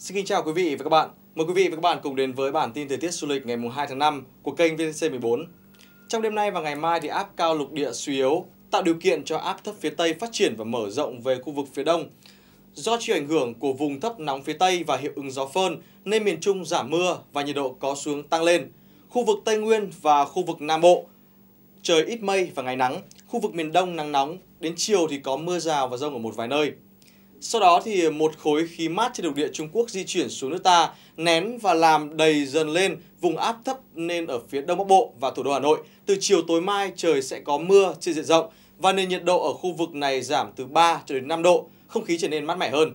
Xin kính chào quý vị và các bạn. Mời quý vị và các bạn cùng đến với bản tin thời tiết du lịch ngày 2 tháng 5 của kênh VTC14. Trong đêm nay và ngày mai thì áp cao lục địa suy yếu, tạo điều kiện cho áp thấp phía Tây phát triển và mở rộng về khu vực phía Đông. Do chịu ảnh hưởng của vùng thấp nóng phía Tây và hiệu ứng gió phơn nên miền Trung giảm mưa và nhiệt độ có xuống tăng lên. Khu vực Tây Nguyên và khu vực Nam Bộ trời ít mây và ngày nắng. Khu vực miền Đông nắng nóng, đến chiều thì có mưa rào và rông ở một vài nơi. Sau đó thì một khối khí mát trên lục địa Trung Quốc di chuyển xuống nước ta, nén và làm đầy dần lên vùng áp thấp nên ở phía Đông Bắc Bộ và thủ đô Hà Nội. Từ chiều tối mai trời sẽ có mưa trên diện rộng và nền nhiệt độ ở khu vực này giảm từ 3 cho đến 5 độ, không khí trở nên mát mẻ hơn.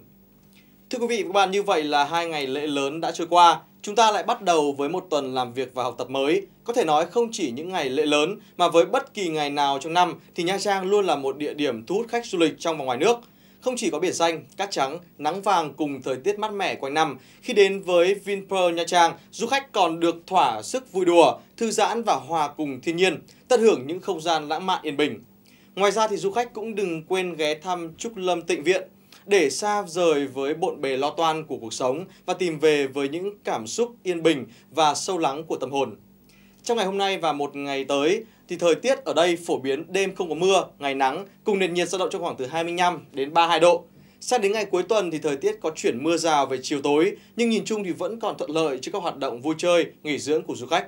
Thưa quý vị và các bạn, như vậy là hai ngày lễ lớn đã trôi qua, chúng ta lại bắt đầu với một tuần làm việc và học tập mới. Có thể nói không chỉ những ngày lễ lớn mà với bất kỳ ngày nào trong năm thì Nha Trang luôn là một địa điểm thu hút khách du lịch trong và ngoài nước – không chỉ có biển xanh, cát trắng, nắng vàng cùng thời tiết mát mẻ quanh năm, khi đến với Vinpearl Nha Trang, du khách còn được thỏa sức vui đùa, thư giãn và hòa cùng thiên nhiên, tận hưởng những không gian lãng mạn yên bình. Ngoài ra thì du khách cũng đừng quên ghé thăm Trúc Lâm Tịnh Viện, để xa rời với bộn bề lo toan của cuộc sống và tìm về với những cảm xúc yên bình và sâu lắng của tâm hồn. Trong ngày hôm nay và một ngày tới thì thời tiết ở đây phổ biến đêm không có mưa, ngày nắng cùng nền nhiệt dao động trong khoảng từ 25 đến 32 độ. Sang đến ngày cuối tuần thì thời tiết có chuyển mưa rào về chiều tối, nhưng nhìn chung thì vẫn còn thuận lợi cho các hoạt động vui chơi, nghỉ dưỡng của du khách.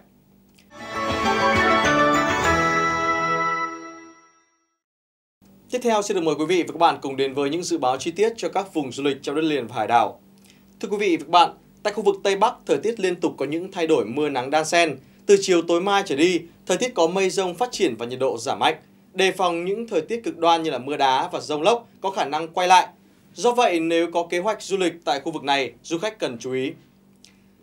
Tiếp theo xin được mời quý vị và các bạn cùng đến với những dự báo chi tiết cho các vùng du lịch trong đất liền và hải đảo. Thưa quý vị và các bạn, tại khu vực Tây Bắc, thời tiết liên tục có những thay đổi mưa nắng đan xen. Từ chiều tối mai trở đi, thời tiết có mây rông phát triển và nhiệt độ giảm mạnh. Đề phòng những thời tiết cực đoan như là mưa đá và rông lốc có khả năng quay lại. Do vậy, nếu có kế hoạch du lịch tại khu vực này, du khách cần chú ý.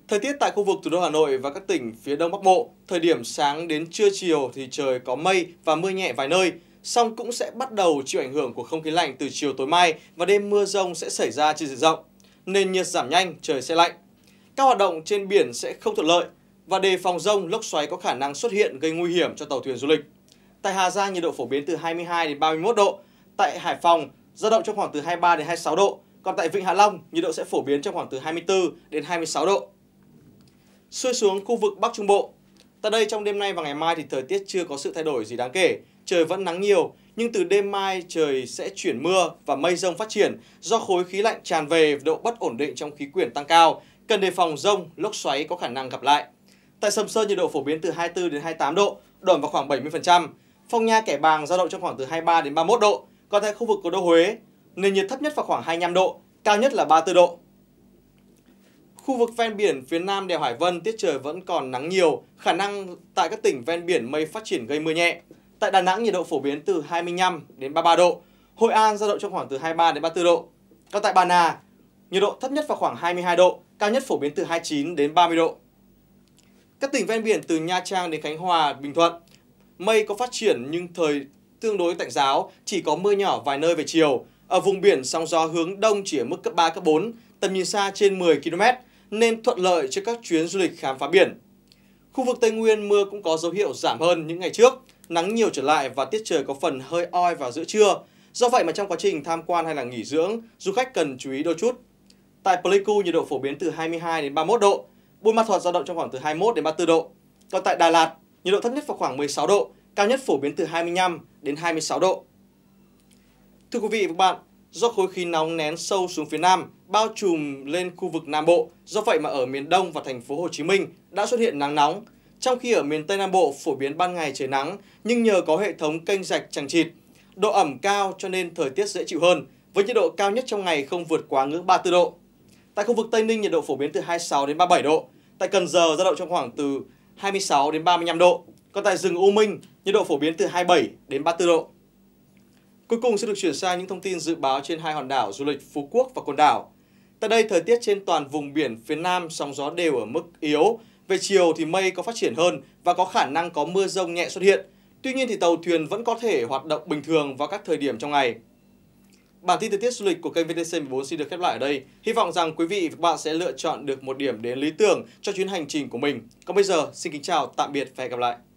Thời tiết tại khu vực thủ đô Hà Nội và các tỉnh phía Đông Bắc Bộ, thời điểm sáng đến trưa chiều thì trời có mây và mưa nhẹ vài nơi, song cũng sẽ bắt đầu chịu ảnh hưởng của không khí lạnh từ chiều tối mai và đêm mưa rông sẽ xảy ra trên diện rộng. Nền nhiệt giảm nhanh, trời sẽ lạnh. Các hoạt động trên biển sẽ không thuận lợi, và đề phòng rông lốc xoáy có khả năng xuất hiện gây nguy hiểm cho tàu thuyền du lịch. Tại Hà Giang nhiệt độ phổ biến từ 22 đến 31 độ, tại Hải Phòng dao động trong khoảng từ 23 đến 26 độ, còn tại Vịnh Hạ Long nhiệt độ sẽ phổ biến trong khoảng từ 24 đến 26 độ. Xuôi xuống khu vực Bắc Trung Bộ, tại đây trong đêm nay và ngày mai thì thời tiết chưa có sự thay đổi gì đáng kể, trời vẫn nắng nhiều, nhưng từ đêm mai trời sẽ chuyển mưa và mây rông phát triển do khối khí lạnh tràn về độ bất ổn định trong khí quyển tăng cao, cần đề phòng rông, lốc xoáy có khả năng gặp lại. Tại Sầm Sơn nhiệt độ phổ biến từ 24 đến 28 độ, độ ẩm vào khoảng 70%. Phong Nha Kẻ Bàng dao động trong khoảng từ 23 đến 31 độ. Còn tại khu vực cố đô Huế, nền nhiệt thấp nhất vào khoảng 25 độ, cao nhất là 34 độ. Khu vực ven biển phía nam đèo Hải Vân tiết trời vẫn còn nắng nhiều, khả năng tại các tỉnh ven biển mây phát triển gây mưa nhẹ. Tại Đà Nẵng nhiệt độ phổ biến từ 25 đến 33 độ, Hội An dao động trong khoảng từ 23 đến 34 độ. Còn tại Bà Nà, nhiệt độ thấp nhất vào khoảng 22 độ, cao nhất phổ biến từ 29 đến 30 độ. Các tỉnh ven biển từ Nha Trang đến Khánh Hòa, Bình Thuận, mây có phát triển nhưng thời tương đối tạnh giáo, chỉ có mưa nhỏ vài nơi về chiều. Ở vùng biển sóng gió hướng đông chỉ ở mức cấp 3 cấp 4, tầm nhìn xa trên 10 km nên thuận lợi cho các chuyến du lịch khám phá biển. Khu vực Tây Nguyên mưa cũng có dấu hiệu giảm hơn những ngày trước, nắng nhiều trở lại và tiết trời có phần hơi oi vào giữa trưa. Do vậy mà trong quá trình tham quan hay là nghỉ dưỡng, du khách cần chú ý đôi chút. Tại Pleiku nhiệt độ phổ biến từ 22 đến 31 độ, Buôn Ma Thuột dao động trong khoảng từ 21 đến 34 độ. Còn tại Đà Lạt, nhiệt độ thấp nhất vào khoảng 16 độ, cao nhất phổ biến từ 25 đến 26 độ. Thưa quý vị và các bạn, do khối khí nóng nén sâu xuống phía Nam bao trùm lên khu vực Nam Bộ, do vậy mà ở miền Đông và thành phố Hồ Chí Minh đã xuất hiện nắng nóng, trong khi ở miền Tây Nam Bộ phổ biến ban ngày trời nắng nhưng nhờ có hệ thống kênh rạch chằng chịt, độ ẩm cao cho nên thời tiết dễ chịu hơn với nhiệt độ cao nhất trong ngày không vượt quá ngưỡng 34 độ. Tại khu vực Tây Ninh nhiệt độ phổ biến từ 26 đến 37 độ, Tại Cần Giờ dao động trong khoảng từ 26 đến 35 độ. Còn tại rừng U Minh, nhiệt độ phổ biến từ 27 đến 34 độ. Cuối cùng sẽ được chuyển sang những thông tin dự báo trên hai hòn đảo du lịch Phú Quốc và Côn Đảo. Tại đây, thời tiết trên toàn vùng biển phía Nam sóng gió đều ở mức yếu. Về chiều thì mây có phát triển hơn và có khả năng có mưa rông nhẹ xuất hiện. Tuy nhiên thì tàu thuyền vẫn có thể hoạt động bình thường vào các thời điểm trong ngày. Bản tin thời tiết du lịch của kênh VTC14 xin được khép lại ở đây. Hy vọng rằng quý vị và bạn sẽ lựa chọn được một điểm đến lý tưởng cho chuyến hành trình của mình. Còn bây giờ, xin kính chào, tạm biệt và hẹn gặp lại.